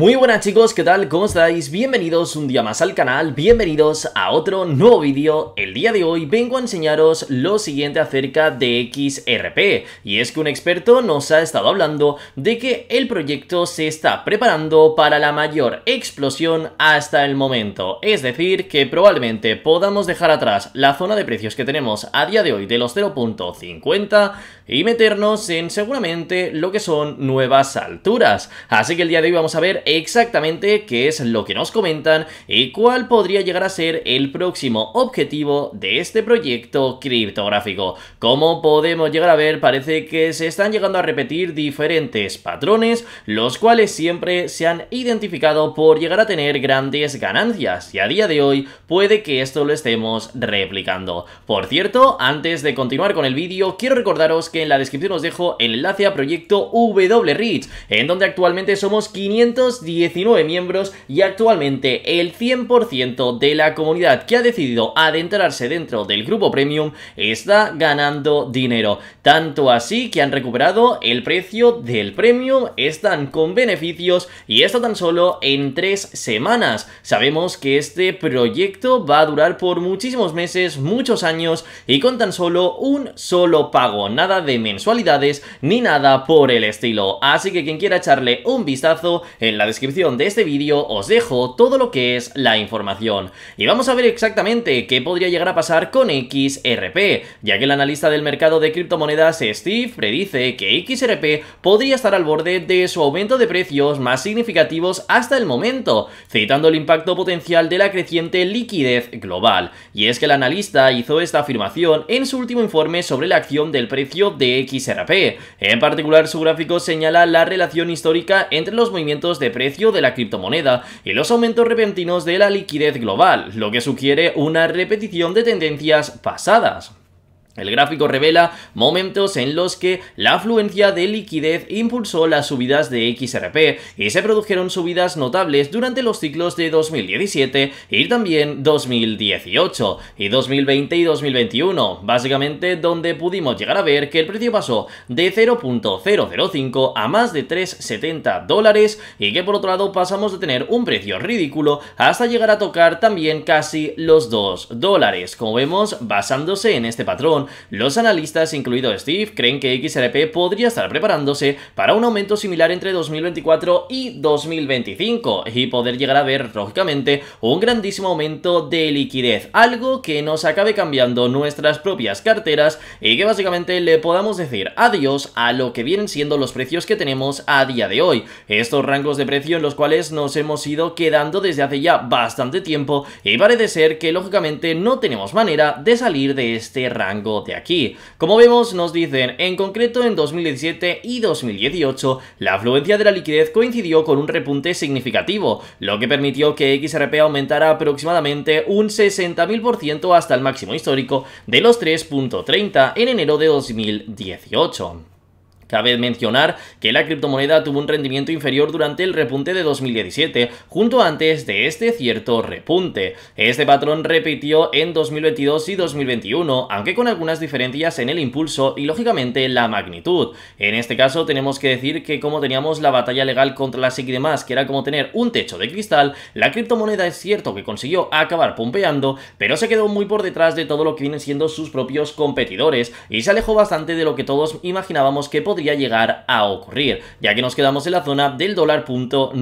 Muy buenas chicos, ¿qué tal? ¿Cómo estáis? Bienvenidos un día más al canal, bienvenidos a otro nuevo vídeo. El día de hoy vengo a enseñaros lo siguiente acerca de XRP, y es que un experto nos ha estado hablando de que el proyecto se está preparando para la mayor explosión hasta el momento, es decir, que probablemente podamos dejar atrás la zona de precios que tenemos a día de hoy de los 0.50 y meternos en seguramente lo que son nuevas alturas. Así que el día de hoy vamos a ver exactamente qué es lo que nos comentan y cuál podría llegar a ser el próximo objetivo de este proyecto criptográfico. Como podemos llegar a ver, parece que se están llegando a repetir diferentes patrones, los cuales siempre se han identificado por llegar a tener grandes ganancias y a día de hoy puede que esto lo estemos replicando. Por cierto, antes de continuar con el vídeo, quiero recordaros que en la descripción os dejo el enlace a proyecto writ, en donde actualmente somos 500 19 miembros y actualmente el 100% de la comunidad que ha decidido adentrarse dentro del grupo premium está ganando dinero. Tanto así que han recuperado el precio del premium, están con beneficios y esto tan solo en 3 semanas. Sabemos que este proyecto va a durar por muchísimos meses, muchos años y con tan solo un solo pago, nada de mensualidades ni nada por el estilo. Así que quien quiera echarle un vistazo en la descripción de este vídeo os dejo todo lo que es la información. Y vamos a ver exactamente qué podría llegar a pasar con XRP, ya que el analista del mercado de criptomonedas Steve predice que XRP podría estar al borde de su aumento de precios más significativos hasta el momento, citando el impacto potencial de la creciente liquidez global. Y es que el analista hizo esta afirmación en su último informe sobre la acción del precio de XRP. En particular, su gráfico señala la relación histórica entre los movimientos de precio de la criptomoneda y los aumentos repentinos de la liquidez global, lo que sugiere una repetición de tendencias pasadas. El gráfico revela momentos en los que la afluencia de liquidez impulsó las subidas de XRP y se produjeron subidas notables durante los ciclos de 2017 y también 2018 y 2020 y 2021, básicamente donde pudimos llegar a ver que el precio pasó de 0.005 a más de 3.70 dólares y que por otro lado pasamos de tener un precio ridículo hasta llegar a tocar también casi los 2 dólares, como vemos basándose en este patrón los analistas, incluido Steve, creen que XRP podría estar preparándose para un aumento similar entre 2024 y 2025 y poder llegar a ver, lógicamente, un grandísimo aumento de liquidez, algo que nos acabe cambiando nuestras propias carteras y que básicamente le podamos decir adiós a lo que vienen siendo los precios que tenemos a día de hoy. Estos rangos de precio en los cuales nos hemos ido quedando desde hace ya bastante tiempo y parece ser que lógicamente no tenemos manera de salir de este rango de aquí. Como vemos, nos dicen, en concreto en 2017 y 2018, la afluencia de la liquidez coincidió con un repunte significativo, lo que permitió que XRP aumentara aproximadamente un 60.000% hasta el máximo histórico de los 3.30 en enero de 2018. Cabe mencionar que la criptomoneda tuvo un rendimiento inferior durante el repunte de 2017, junto antes de este cierto repunte. Este patrón repitió en 2022 y 2021, aunque con algunas diferencias en el impulso y lógicamente la magnitud. En este caso tenemos que decir que como teníamos la batalla legal contra la SIC y demás, que era como tener un techo de cristal, la criptomoneda es cierto que consiguió acabar pompeando, pero se quedó muy por detrás de todo lo que vienen siendo sus propios competidores y se alejó bastante de lo que todos imaginábamos que podría llegar a ocurrir, ya que nos quedamos en la zona del dólar punto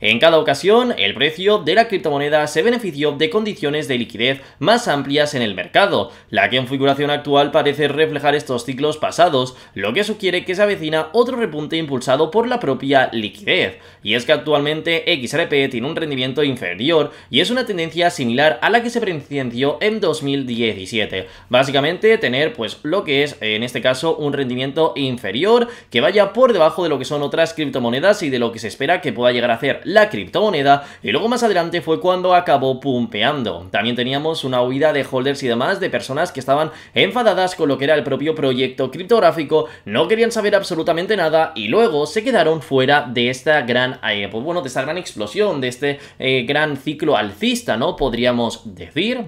En cada ocasión, el precio de la criptomoneda se benefició de condiciones de liquidez más amplias en el mercado. La configuración actual parece reflejar estos ciclos pasados, lo que sugiere que se avecina otro repunte impulsado por la propia liquidez. Y es que actualmente XRP tiene un rendimiento inferior y es una tendencia similar a la que se presenció en 2017. Básicamente tener pues lo que es en este caso un rendimiento inferior que vaya por debajo de lo que son otras criptomonedas y de lo que se espera que pueda llegar a hacer la criptomoneda y luego más adelante fue cuando acabó pumpeando. También teníamos una huida de holders y demás de personas que estaban enfadadas con lo que era el propio proyecto criptográfico, no querían saber absolutamente nada y luego se quedaron fuera de esta gran, eh, pues bueno, de gran explosión, de este eh, gran ciclo alcista, ¿no? Podríamos decir.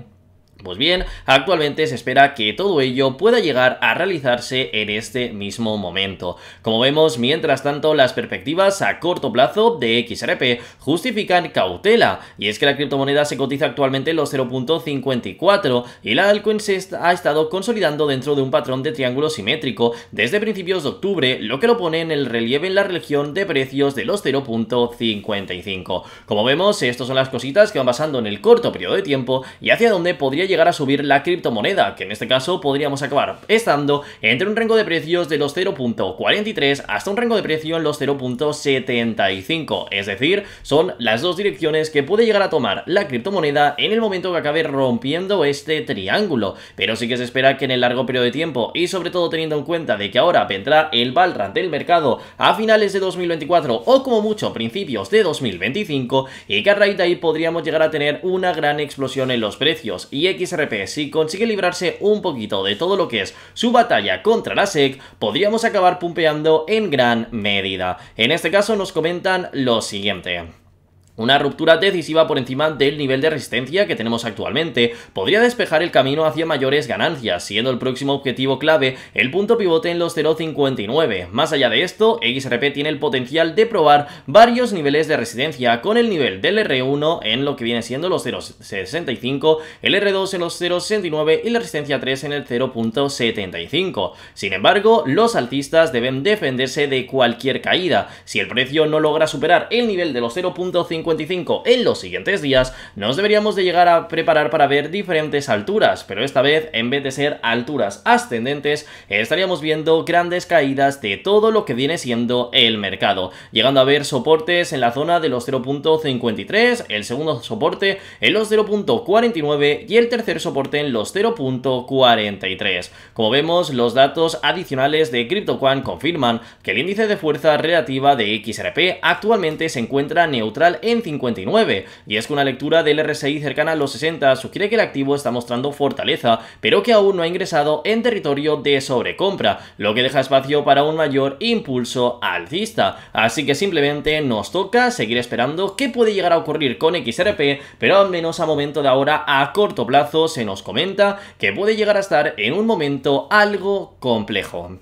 Pues bien, actualmente se espera que todo ello pueda llegar a realizarse en este mismo momento. Como vemos, mientras tanto, las perspectivas a corto plazo de XRP justifican cautela, y es que la criptomoneda se cotiza actualmente en los 0.54 y la altcoin se ha estado consolidando dentro de un patrón de triángulo simétrico desde principios de octubre, lo que lo pone en el relieve en la región de precios de los 0.55. Como vemos, estas son las cositas que van pasando en el corto periodo de tiempo y hacia dónde podría llegar a subir la criptomoneda, que en este caso podríamos acabar estando entre un rango de precios de los 0.43 hasta un rango de precio en los 0.75, es decir, son las dos direcciones que puede llegar a tomar la criptomoneda en el momento que acabe rompiendo este triángulo, pero sí que se espera que en el largo periodo de tiempo y sobre todo teniendo en cuenta de que ahora vendrá el VALRAN del mercado a finales de 2024 o como mucho principios de 2025 y que a raíz de ahí podríamos llegar a tener una gran explosión en los precios y XRP si consigue librarse un poquito de todo lo que es su batalla contra la SEC, podríamos acabar pumpeando en gran medida. En este caso nos comentan lo siguiente. Una ruptura decisiva por encima del nivel de resistencia que tenemos actualmente podría despejar el camino hacia mayores ganancias, siendo el próximo objetivo clave el punto pivote en los 0.59. Más allá de esto, XRP tiene el potencial de probar varios niveles de resistencia con el nivel del R1 en lo que viene siendo los 0.65, el R2 en los 0.69 y la resistencia 3 en el 0.75. Sin embargo, los altistas deben defenderse de cualquier caída. Si el precio no logra superar el nivel de los 0.5 en los siguientes días nos deberíamos de llegar a preparar para ver diferentes alturas, pero esta vez en vez de ser alturas ascendentes, estaríamos viendo grandes caídas de todo lo que viene siendo el mercado, llegando a ver soportes en la zona de los 0.53, el segundo soporte en los 0.49 y el tercer soporte en los 0.43. Como vemos, los datos adicionales de CryptoQuant confirman que el índice de fuerza relativa de XRP actualmente se encuentra neutral en 59, y es que una lectura del RSI cercana a los 60 sugiere que el activo está mostrando fortaleza, pero que aún no ha ingresado en territorio de sobrecompra, lo que deja espacio para un mayor impulso alcista, así que simplemente nos toca seguir esperando qué puede llegar a ocurrir con XRP, pero al menos a momento de ahora a corto plazo se nos comenta que puede llegar a estar en un momento algo complejo.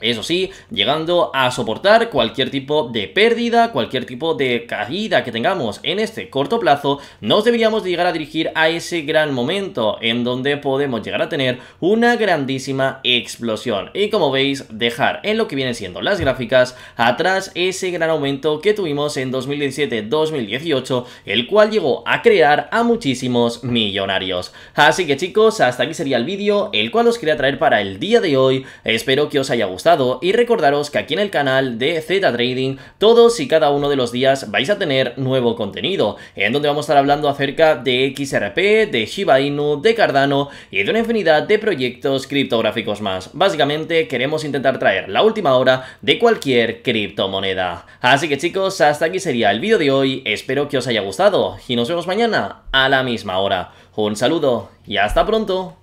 Eso sí, llegando a soportar cualquier tipo de pérdida, cualquier tipo de caída que tengamos en este corto plazo, nos deberíamos llegar a dirigir a ese gran momento en donde podemos llegar a tener una grandísima explosión. Y como veis, dejar en lo que vienen siendo las gráficas atrás ese gran aumento que tuvimos en 2017-2018, el cual llegó a crear a muchísimos millonarios. Así que chicos, hasta aquí sería el vídeo, el cual os quería traer para el día de hoy. Espero que os haya gustado y recordaros que aquí en el canal de Z Trading todos y cada uno de los días vais a tener nuevo contenido, en donde vamos a estar hablando acerca de XRP, de Shiba Inu, de Cardano y de una infinidad de proyectos criptográficos más. Básicamente queremos intentar traer la última hora de cualquier criptomoneda. Así que chicos, hasta aquí sería el vídeo de hoy, espero que os haya gustado y nos vemos mañana a la misma hora. Un saludo y hasta pronto.